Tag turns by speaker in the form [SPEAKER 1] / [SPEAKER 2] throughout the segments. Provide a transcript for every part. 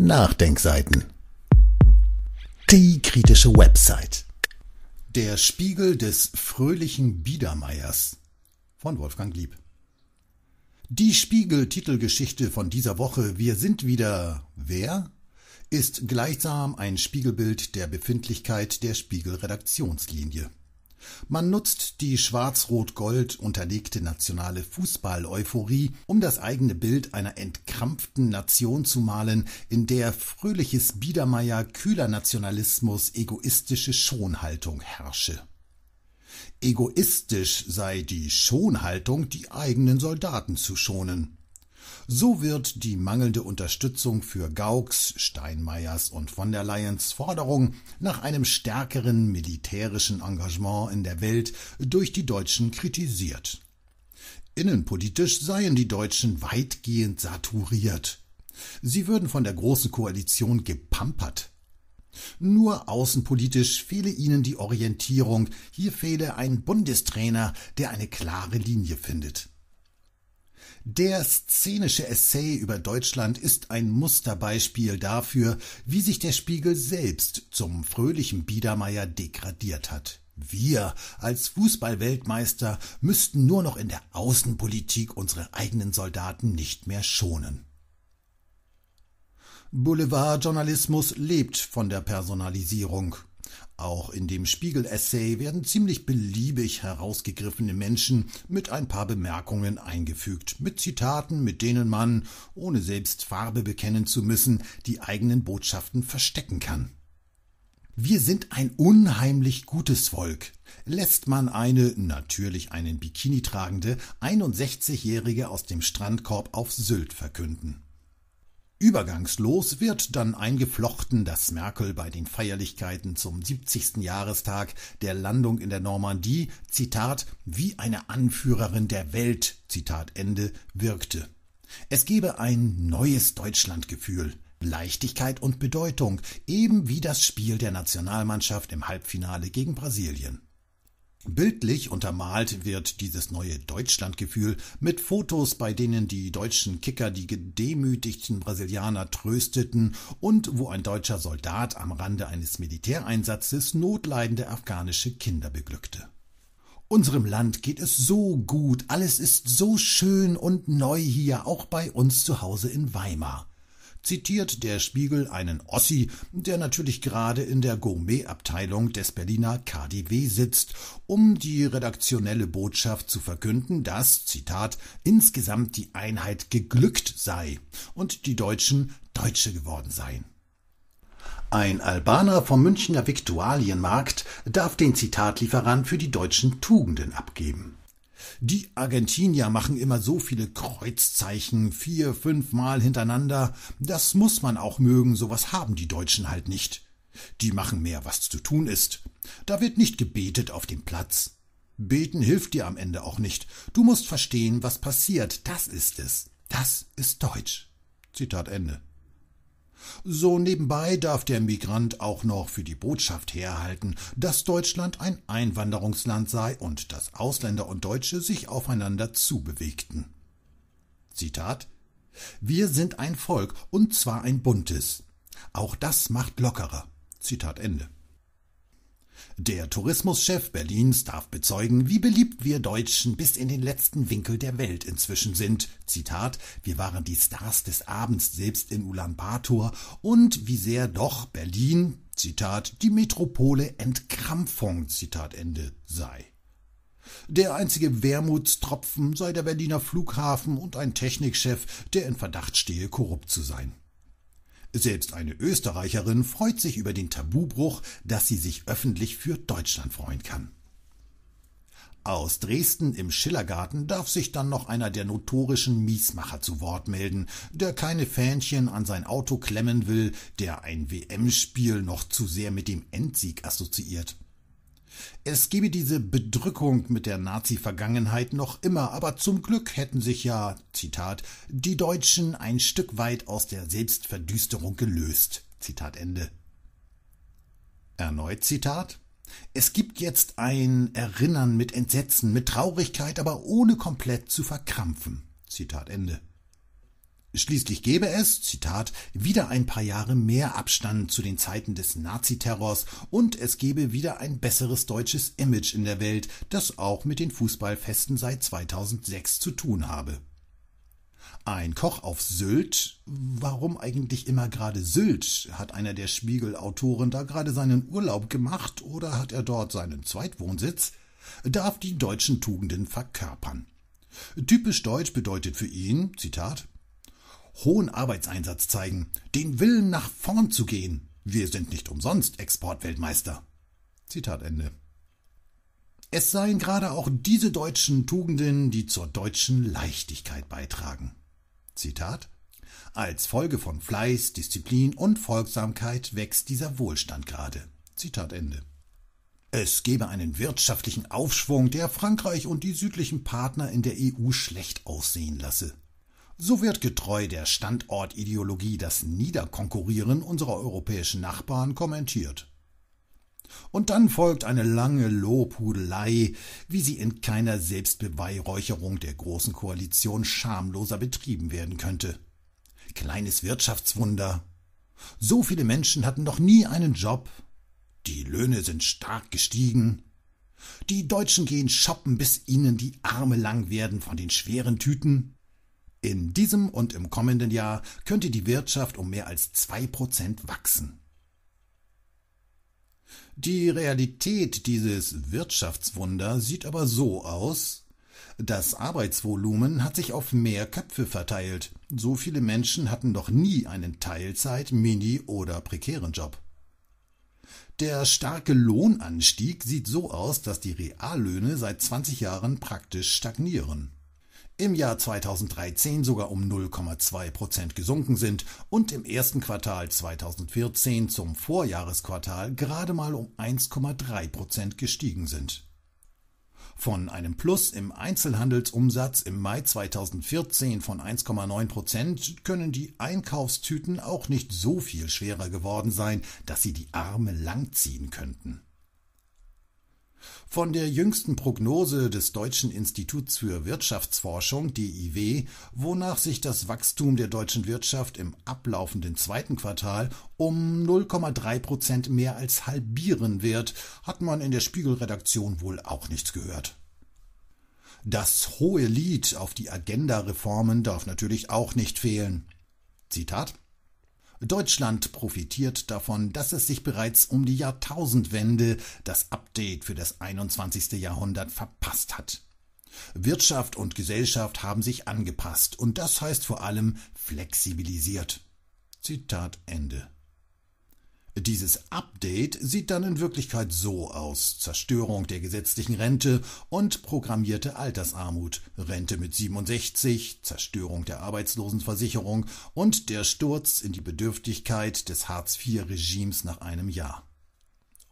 [SPEAKER 1] Nachdenkseiten. Die kritische Website. Der Spiegel des fröhlichen Biedermeiers von Wolfgang Lieb. Die Spiegel-Titelgeschichte von dieser Woche Wir sind wieder wer? ist gleichsam ein Spiegelbild der Befindlichkeit der Spiegel-Redaktionslinie. Man nutzt die schwarz-rot-gold unterlegte nationale Fußball-Euphorie, um das eigene Bild einer entkrampften Nation zu malen, in der fröhliches Biedermeier, kühler Nationalismus, egoistische Schonhaltung herrsche. Egoistisch sei die Schonhaltung, die eigenen Soldaten zu schonen so wird die mangelnde Unterstützung für Gaucks, Steinmeiers und von der Leyens Forderung nach einem stärkeren militärischen Engagement in der Welt durch die Deutschen kritisiert. Innenpolitisch seien die Deutschen weitgehend saturiert. Sie würden von der Großen Koalition gepampert. Nur außenpolitisch fehle ihnen die Orientierung, hier fehle ein Bundestrainer, der eine klare Linie findet. Der szenische Essay über Deutschland ist ein Musterbeispiel dafür, wie sich der Spiegel selbst zum fröhlichen Biedermeier degradiert hat. Wir als Fußballweltmeister müssten nur noch in der Außenpolitik unsere eigenen Soldaten nicht mehr schonen. Boulevardjournalismus lebt von der Personalisierung. Auch in dem Spiegel-Essay werden ziemlich beliebig herausgegriffene Menschen mit ein paar Bemerkungen eingefügt, mit Zitaten, mit denen man, ohne selbst Farbe bekennen zu müssen, die eigenen Botschaften verstecken kann. Wir sind ein unheimlich gutes Volk. Lässt man eine, natürlich einen Bikini tragende, 61-Jährige aus dem Strandkorb auf Sylt verkünden. Übergangslos wird dann eingeflochten, dass Merkel bei den Feierlichkeiten zum 70. Jahrestag der Landung in der Normandie, Zitat, wie eine Anführerin der Welt, Zitat Ende, wirkte. Es gebe ein neues Deutschlandgefühl, Leichtigkeit und Bedeutung, eben wie das Spiel der Nationalmannschaft im Halbfinale gegen Brasilien. Bildlich untermalt wird dieses neue Deutschlandgefühl mit Fotos, bei denen die deutschen Kicker die gedemütigten Brasilianer trösteten und wo ein deutscher Soldat am Rande eines Militäreinsatzes notleidende afghanische Kinder beglückte. Unserem Land geht es so gut, alles ist so schön und neu hier, auch bei uns zu Hause in Weimar zitiert der Spiegel einen Ossi, der natürlich gerade in der Gourmetabteilung des Berliner KDW sitzt, um die redaktionelle Botschaft zu verkünden, dass, Zitat, insgesamt die Einheit geglückt sei und die Deutschen Deutsche geworden seien. Ein Albaner vom Münchner Viktualienmarkt darf den Zitatlieferant für die deutschen Tugenden abgeben. Die Argentinier machen immer so viele Kreuzzeichen, vier, fünfmal hintereinander. Das muss man auch mögen, sowas haben die Deutschen halt nicht. Die machen mehr, was zu tun ist. Da wird nicht gebetet auf dem Platz. Beten hilft dir am Ende auch nicht. Du musst verstehen, was passiert. Das ist es. Das ist Deutsch. Zitat Ende. So nebenbei darf der Migrant auch noch für die Botschaft herhalten, dass Deutschland ein Einwanderungsland sei und dass Ausländer und Deutsche sich aufeinander zubewegten. Zitat Wir sind ein Volk, und zwar ein buntes. Auch das macht lockerer. Zitat Ende. Der Tourismuschef Berlins darf bezeugen, wie beliebt wir Deutschen bis in den letzten Winkel der Welt inzwischen sind. Zitat, wir waren die Stars des Abends selbst in Ulaanbaatar und wie sehr doch Berlin, Zitat, die Metropole Entkrampfung, Zitat Ende, sei. Der einzige Wermutstropfen sei der Berliner Flughafen und ein Technikchef, der in Verdacht stehe, korrupt zu sein. Selbst eine Österreicherin freut sich über den Tabubruch, dass sie sich öffentlich für Deutschland freuen kann. Aus Dresden im Schillergarten darf sich dann noch einer der notorischen Miesmacher zu Wort melden, der keine Fähnchen an sein Auto klemmen will, der ein WM-Spiel noch zu sehr mit dem Endsieg assoziiert. Es gebe diese Bedrückung mit der Nazi-Vergangenheit noch immer, aber zum Glück hätten sich ja, Zitat, die Deutschen ein Stück weit aus der Selbstverdüsterung gelöst. Zitat Ende. Erneut Zitat. Es gibt jetzt ein Erinnern mit Entsetzen, mit Traurigkeit, aber ohne komplett zu verkrampfen. Zitat Ende. Schließlich gäbe es, Zitat, wieder ein paar Jahre mehr Abstand zu den Zeiten des Naziterrors und es gäbe wieder ein besseres deutsches Image in der Welt, das auch mit den Fußballfesten seit 2006 zu tun habe. Ein Koch auf Sylt? Warum eigentlich immer gerade Sylt? Hat einer der Spiegel-Autoren da gerade seinen Urlaub gemacht oder hat er dort seinen Zweitwohnsitz? Darf die deutschen Tugenden verkörpern. Typisch deutsch bedeutet für ihn, Zitat, hohen Arbeitseinsatz zeigen, den Willen nach vorn zu gehen. Wir sind nicht umsonst Exportweltmeister. Zitat Ende. Es seien gerade auch diese deutschen Tugenden, die zur deutschen Leichtigkeit beitragen. Zitat Als Folge von Fleiß, Disziplin und Folgsamkeit wächst dieser Wohlstand gerade. Zitat Ende. Es gebe einen wirtschaftlichen Aufschwung, der Frankreich und die südlichen Partner in der EU schlecht aussehen lasse. So wird getreu der Standortideologie das Niederkonkurrieren unserer europäischen Nachbarn kommentiert. Und dann folgt eine lange Lobhudelei, wie sie in keiner Selbstbeweihräucherung der Großen Koalition schamloser betrieben werden könnte. Kleines Wirtschaftswunder. So viele Menschen hatten noch nie einen Job. Die Löhne sind stark gestiegen. Die Deutschen gehen shoppen, bis ihnen die Arme lang werden von den schweren Tüten. In diesem und im kommenden Jahr könnte die Wirtschaft um mehr als zwei Prozent wachsen. Die Realität dieses Wirtschaftswunder sieht aber so aus, das Arbeitsvolumen hat sich auf mehr Köpfe verteilt. So viele Menschen hatten noch nie einen Teilzeit-, Mini- oder prekären Job. Der starke Lohnanstieg sieht so aus, dass die Reallöhne seit 20 Jahren praktisch stagnieren im Jahr 2013 sogar um 0,2 Prozent gesunken sind und im ersten Quartal 2014 zum Vorjahresquartal gerade mal um 1,3 Prozent gestiegen sind. Von einem Plus im Einzelhandelsumsatz im Mai 2014 von 1,9 Prozent können die Einkaufstüten auch nicht so viel schwerer geworden sein, dass sie die Arme langziehen könnten. Von der jüngsten Prognose des Deutschen Instituts für Wirtschaftsforschung DIW, wonach sich das Wachstum der deutschen Wirtschaft im ablaufenden zweiten Quartal um 0,3 Prozent mehr als halbieren wird, hat man in der Spiegelredaktion wohl auch nichts gehört. Das hohe Lied auf die Agenda-Reformen darf natürlich auch nicht fehlen. Zitat Deutschland profitiert davon, dass es sich bereits um die Jahrtausendwende das Update für das 21. Jahrhundert verpasst hat. Wirtschaft und Gesellschaft haben sich angepasst und das heißt vor allem flexibilisiert. Zitat Ende. Dieses Update sieht dann in Wirklichkeit so aus. Zerstörung der gesetzlichen Rente und programmierte Altersarmut, Rente mit 67, Zerstörung der Arbeitslosenversicherung und der Sturz in die Bedürftigkeit des Hartz-IV-Regimes nach einem Jahr.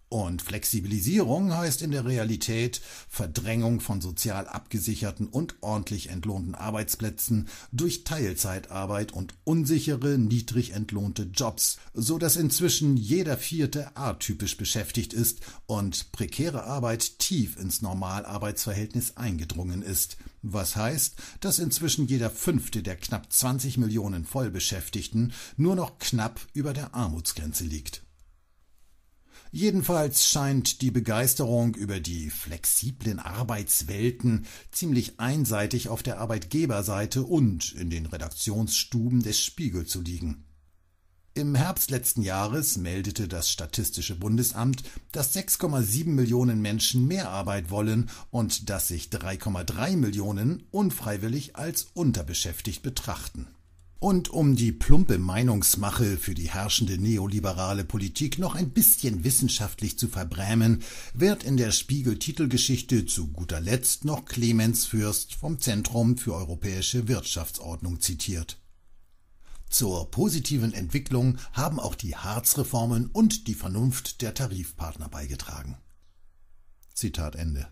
[SPEAKER 1] Und Flexibilisierung heißt in der Realität Verdrängung von sozial abgesicherten und ordentlich entlohnten Arbeitsplätzen durch Teilzeitarbeit und unsichere, niedrig entlohnte Jobs, so dass inzwischen jeder vierte atypisch beschäftigt ist und prekäre Arbeit tief ins Normalarbeitsverhältnis eingedrungen ist. Was heißt, dass inzwischen jeder fünfte der knapp 20 Millionen Vollbeschäftigten nur noch knapp über der Armutsgrenze liegt. Jedenfalls scheint die Begeisterung über die flexiblen Arbeitswelten ziemlich einseitig auf der Arbeitgeberseite und in den Redaktionsstuben des Spiegel zu liegen. Im Herbst letzten Jahres meldete das Statistische Bundesamt, dass 6,7 Millionen Menschen mehr Arbeit wollen und dass sich 3,3 Millionen unfreiwillig als unterbeschäftigt betrachten. Und um die plumpe Meinungsmache für die herrschende neoliberale Politik noch ein bisschen wissenschaftlich zu verbrämen, wird in der Spiegel-Titelgeschichte zu guter Letzt noch Clemens Fürst vom Zentrum für europäische Wirtschaftsordnung zitiert. Zur positiven Entwicklung haben auch die Harzreformen und die Vernunft der Tarifpartner beigetragen. Zitat Ende.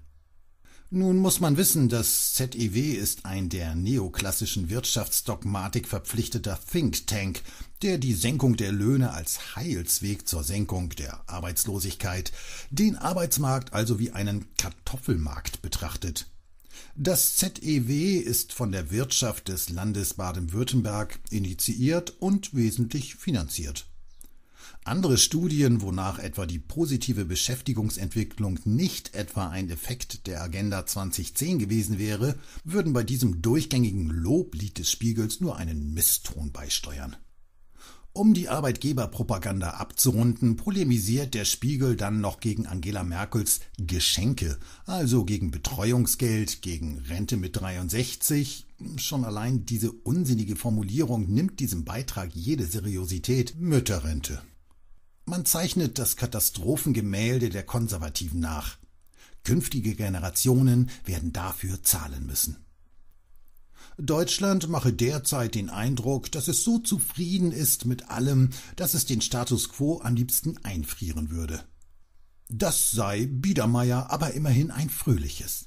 [SPEAKER 1] Nun muss man wissen, das ZEW ist ein der neoklassischen Wirtschaftsdogmatik verpflichteter Think Tank, der die Senkung der Löhne als Heilsweg zur Senkung der Arbeitslosigkeit, den Arbeitsmarkt also wie einen Kartoffelmarkt betrachtet. Das ZEW ist von der Wirtschaft des Landes Baden-Württemberg initiiert und wesentlich finanziert. Andere Studien, wonach etwa die positive Beschäftigungsentwicklung nicht etwa ein Effekt der Agenda 2010 gewesen wäre, würden bei diesem durchgängigen Loblied des Spiegels nur einen Misston beisteuern. Um die Arbeitgeberpropaganda abzurunden, polemisiert der Spiegel dann noch gegen Angela Merkels Geschenke, also gegen Betreuungsgeld, gegen Rente mit 63. Schon allein diese unsinnige Formulierung nimmt diesem Beitrag jede Seriosität Mütterrente. Man zeichnet das Katastrophengemälde der Konservativen nach. Künftige Generationen werden dafür zahlen müssen. Deutschland mache derzeit den Eindruck, dass es so zufrieden ist mit allem, dass es den Status quo am liebsten einfrieren würde. Das sei Biedermeier aber immerhin ein fröhliches.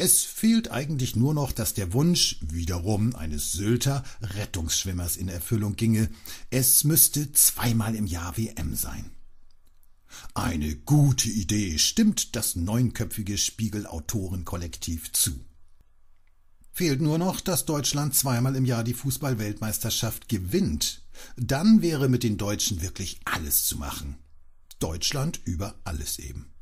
[SPEAKER 1] Es fehlt eigentlich nur noch, dass der Wunsch wiederum eines Sylter Rettungsschwimmers in Erfüllung ginge. Es müsste zweimal im Jahr WM sein. Eine gute Idee, stimmt das neunköpfige Spiegel-Autorenkollektiv zu. Fehlt nur noch, dass Deutschland zweimal im Jahr die Fußball-Weltmeisterschaft gewinnt. Dann wäre mit den Deutschen wirklich alles zu machen. Deutschland über alles eben.